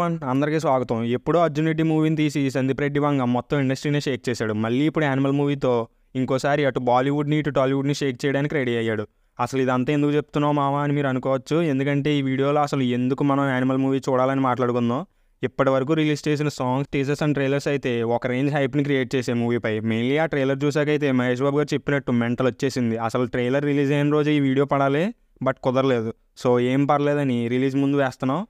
one అందరికీ స్వాగతం ఎప్పుడో అర్జునిటీ మూవీని తీసి సందీప్ రెడ్డి వంగ మొత్తం ఇండస్ట్రీనే షేక్ చేశాడు మళ్ళీ ఇప్పుడు యానిమల్ మూవీతో ఇంకోసారి అటు బాలీవుడ్ని ఇటు టాలీవుడ్ని షేక్ చేయడానికి రెడీ అయ్యాడు అసలు ఇదంతా ఎందుకు చెప్తున్నావు మావా అని మీరు అనుకోవచ్చు ఎందుకంటే ఈ వీడియోలో అసలు ఎందుకు మనం యానిమల్ మూవీ చూడాలని మాట్లాడుకుందాం ఇప్పటి వరకు రిలీజ్ చేసిన సాంగ్స్ టీజర్స్ అండ్ ట్రైలర్స్ అయితే ఒక రేంజ్ హైప్ని క్రియేట్ చేసే మూవీపై మెయిన్లీ ఆ ట్రైలర్ చూసాకైతే మహేష్ బాబు గారు చెప్పినట్టు మెంటల్ వచ్చేసింది అసలు ట్రైలర్ రిలీజ్ అయిన రోజు ఈ వీడియో పడాలి బట్ కుదరలేదు సో ఏం పర్లేదని రిలీజ్ ముందు వేస్తున్నాం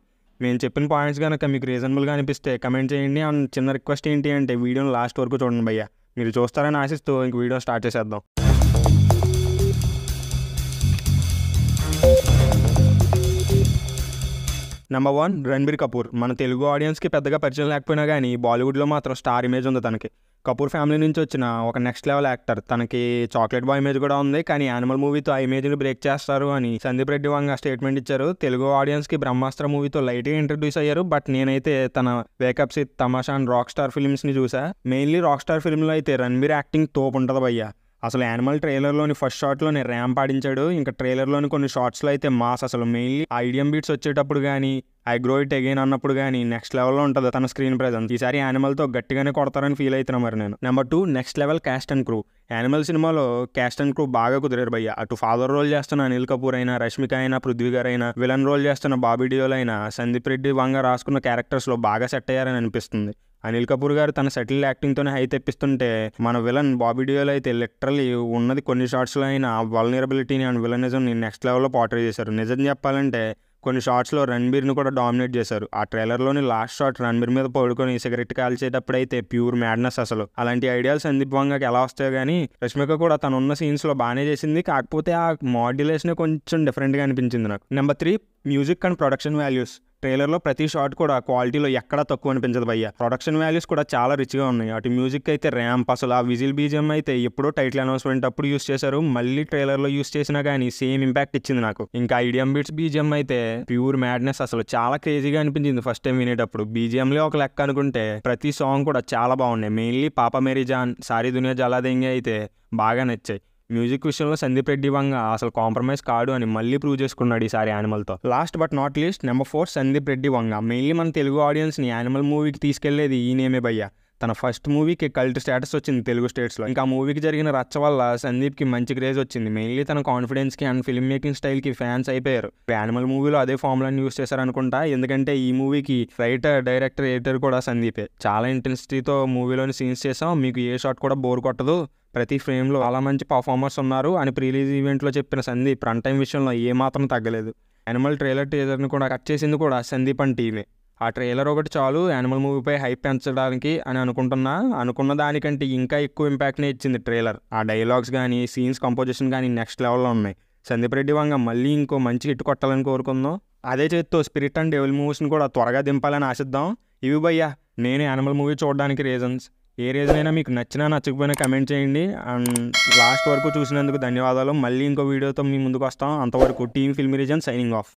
నేను చెప్పిన పాయింట్స్ కనుక మీకు రీజనబుల్గా అనిపిస్తే కమెంట్ చేయండి అండ్ చిన్న రిక్వెస్ట్ ఏంటి అంటే వీడియోని లాస్ట్ వరకు చూడండి భయ్య మీరు చూస్తారని ఆశిస్తూ ఇంక వీడియో స్టార్ట్ చేసేద్దాం నెంబర్ వన్ రణబీర్ కపూర్ మన తెలుగు ఆడియన్స్కి పెద్దగా పరిచయం లేకపోయినా కానీ బాలీవుడ్లో మాత్రం స్టార్ ఇమేజ్ ఉంది తనకి కపూర్ ఫ్యామిలీ నుంచి వచ్చిన ఒక నెక్స్ట్ లెవెల్ యాక్టర్ తనకి చాక్లెట్ బాయ్ ఇమేజ్ కూడా ఉంది కానీ యానిమల్ మూవీతో ఆ ఇమేజ్ని బ్రేక్ చేస్తారు అని సందీప్ రెడ్డి వంగ స్టేట్మెంట్ ఇచ్చారు తెలుగు ఆడియన్స్కి బ్రహ్మాస్త్ర మూవీతో గా ఇంట్రడ్యూస్ అయ్యారు బట్ నేనైతే తన వేకప్ సిత్ తమాషా అండ్ రాక్ స్టార్ ని చూసా మెయిన్లీ రాక్ స్టార్ ఫిల్మ్లో అయితే రణబీర్ యాక్టింగ్ తోపు ఉంటుంది భయ్యా అసలు యానిమల్ ట్రైలర్లోని ఫస్ట్ షాట్లోనే ర్యాంప్ ఆడించాడు ఇంకా ట్రైలర్లోని కొన్ని షార్ట్స్లో అయితే మాస్ అసలు మెయిన్లీ ఐడియం బీట్స్ వచ్చేటప్పుడు కానీ ఐ గ్రో ఇట్ అగైన్ అన్నప్పుడు కానీ నెక్స్ట్ లెవెల్లో ఉంటుంది తన స్క్రీన్ ప్రజెన్స్ ఈసారి యానిమల్తో గట్టిగానే కొడతారని ఫీల్ అవుతున్నా మరి నేను number two next level cast and crew Animal సినిమాలో క్యాస్ట్ అండ్ క్రూ బాగా కుదిరారు భయ్య అటు ఫాదర్ రోల్ చేస్తున్న అనిల్ కపూర్ అయినా రష్మిక అయినా పృథ్వీ గారు అయినా విలన్ రోల్ చేస్తున్న బాబీ డియోల్ అయినా సందీప్ రెడ్డి వంగ రాసుకున్న క్యారెక్టర్స్లో బాగా సెట్ అయ్యారని అనిపిస్తుంది అనిల్ కపూర్ గారు తన సెటిల్ యాక్టింగ్తోనే హై తెప్పిస్తుంటే మన విలన్ బాబీ డియోల్ అయితే లిటరలీ ఉన్నది కొన్ని షార్ట్స్లో అయినా వల్నరబిలిటీని అండ్ విలనిజంని నెక్స్ట్ లెవెల్లో పోర్ట్రే చేశారు నిజం చెప్పాలంటే కొన్ని షార్ట్స్లో రణ్బీర్ని కూడా డామినేట్ చేశారు ఆ ట్రైలర్లోని లాస్ట్ షాట్ రణ్బీర్ మీద పడుకొని సిగరెట్ కాల్చేటప్పుడైతే ప్యూర్ మ్యాడ్నెస్ అసలు అలాంటి ఐడియాలు సందీప్ వంగకి ఎలా వస్తాయో కానీ రష్మిక కూడా తను ఉన్న సీన్స్లో బాగానే చేసింది కాకపోతే ఆ మాడ్యులేషన్ కొంచెం డిఫరెంట్గా అనిపించింది నాకు number three music and production values ట్రైలర్లో ప్రతి షాట్ కూడా క్వాలిటీలో ఎక్కడా తక్కువ అనిపించదు భయ్య ప్రొడక్షన్ వాల్యూస్ కూడా చాలా రిచ్గా ఉన్నాయి అటు మ్యూజిక్ అయితే ర్యాంప్ అసలు ఆ విజిల్ బీజిఎం అయితే ఎప్పుడో టైటిల్ అనౌన్స్మెంట్ అప్పుడు యూస్ చేశారు మళ్ళీ ట్రైలర్లో యూస్ చేసినా కానీ సేమ్ ఇంపాక్ట్ ఇచ్చింది నాకు ఇంకా ఐడియం బీట్స్ బీజిఎం అయితే ప్యూర్ మ్యాడ్నెస్ అసలు చాలా క్రేజీగా అనిపించింది ఫస్ట్ టైం వినేటప్పుడు బీజియంలో ఒక లెక్క అనుకుంటే ప్రతి సాంగ్ కూడా చాలా బాగున్నాయి మెయిన్లీ పాప మేరీ జాన్ సారీ దునియా జలాదేంగి అయితే బాగా నచ్చాయి మ్యూజిక్ విషయంలో సందీప్ రెడ్డి వంగ అసలు కాంప్రమైజ్ కాడు అని మళ్ళీ ప్రూవ్ చేసుకున్నాడు ఈసారి యానిమల్తో last but not least number four Sandeep Reddy Vanga mainly మన తెలుగు ఆడియన్స్ని యానిమల్ మూవీకి తీసుకెళ్లేది ఈయనేమే భయ్య తన ఫస్ట్ మూవీకి కల్ట్ స్టేటస్ వచ్చింది తెలుగు స్టేట్స్లో ఇంకా మూవీకి జరిగిన రచ్చ వల్ల సందీప్కి మంచి క్రేజ్ వచ్చింది మెయిన్లీ తన కాన్ఫిడెన్స్కి అండ్ ఫిల్మ్ మేకింగ్ స్టైల్కి ఫ్యాన్స్ అయిపోయారు యానిమల్ మూవీలో అదే ఫార్ములాని యూస్ చేశారనుకుంటా ఎందుకంటే ఈ మూవీకి రైటర్ డైరెక్టర్ ఎడిటర్ కూడా సందీపే చాలా ఇంటెన్సిటీతో మూవీలోని సీన్స్ చేసాం మీకు ఏ షాట్ కూడా బోర్ కొట్టదు ప్రతి ఫ్రేమ్లో చాలా మంచి పర్ఫార్మర్స్ ఉన్నారు అని ప్రీలీజ్ ఈవెంట్లో చెప్పిన సందీప్ రన్ టైం విషయంలో ఏమాత్రం తగ్గలేదు యానిమల్ ట్రైలర్ టీజర్ని కూడా కట్ చేసింది కూడా సందీప్ అని టీమే ఆ ట్రైలర్ ఒకటి చాలు యానిమల్ మూవీపై హైప్ పెంచడానికి అని అనుకుంటున్నా అనుకున్న దానికంటే ఇంకా ఎక్కువ ఇంపాక్ట్ని ఇచ్చింది ట్రైలర్ ఆ డైలాగ్స్ కానీ సీన్స్ కంపోజిషన్ కానీ నెక్స్ట్ లెవెల్లో ఉన్నాయి సందీప్ రెడ్డి వంగ మళ్ళీ ఇంకో మంచి హిట్ కొట్టాలని కోరుకుందాం అదే చేత్తో స్పిరిట్ అండ్ డెవిల్ మూవీస్ని కూడా త్వరగా దింపాలని ఆశిద్దాం ఇవి భయ్యా నేను యానిమల్ మూవీ చూడడానికి రీజన్స్ ఏ అయినా మీకు నచ్చినా నచ్చకపోయినా కమెంట్ చేయండి అండ్ లాస్ట్ వరకు చూసినందుకు ధన్యవాదాలు మళ్ళీ ఇంకో వీడియోతో మీ ముందుకు వస్తాం అంతవరకు team film reason signing of